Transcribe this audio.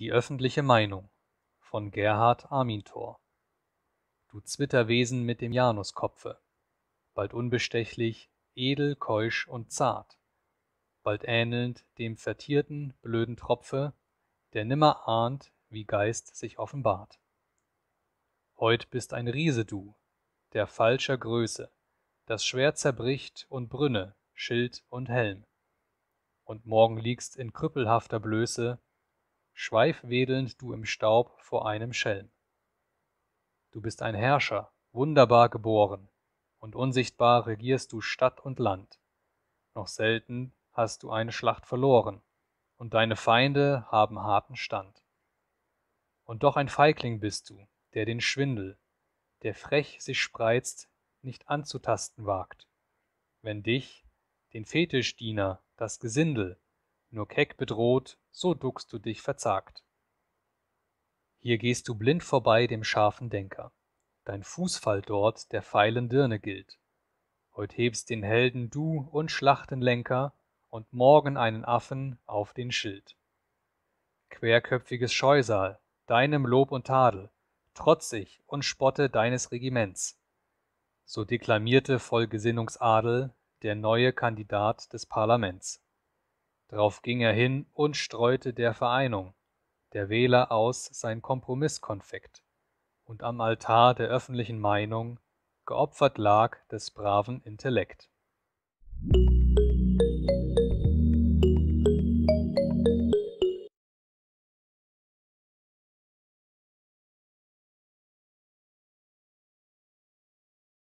Die öffentliche Meinung von Gerhard Armintor Du Zwitterwesen mit dem Januskopfe, bald unbestechlich, edel, keusch und zart, bald ähnelnd dem vertierten, blöden Tropfe, der nimmer ahnt, wie Geist sich offenbart. Heut bist ein Riese du, der falscher Größe, das Schwert zerbricht und Brünne, Schild und Helm. Und morgen liegst in krüppelhafter Blöße schweifwedelnd du im staub vor einem schelm du bist ein herrscher wunderbar geboren und unsichtbar regierst du stadt und land noch selten hast du eine schlacht verloren und deine feinde haben harten stand und doch ein feigling bist du der den schwindel der frech sich spreizt nicht anzutasten wagt wenn dich den fetischdiener das gesindel nur keck bedroht, so duckst du dich verzagt. Hier gehst du blind vorbei dem scharfen Denker, dein Fußfall dort der feilen Dirne gilt. Heut hebst den Helden du und Schlachtenlenker und morgen einen Affen auf den Schild. Querköpfiges Scheusal, deinem Lob und Tadel, trotzig und spotte deines Regiments. So deklamierte voll Gesinnungsadel der neue Kandidat des Parlaments. Darauf ging er hin und streute der Vereinigung der Wähler aus sein Kompromisskonfekt, und am Altar der öffentlichen Meinung geopfert lag des braven Intellekt.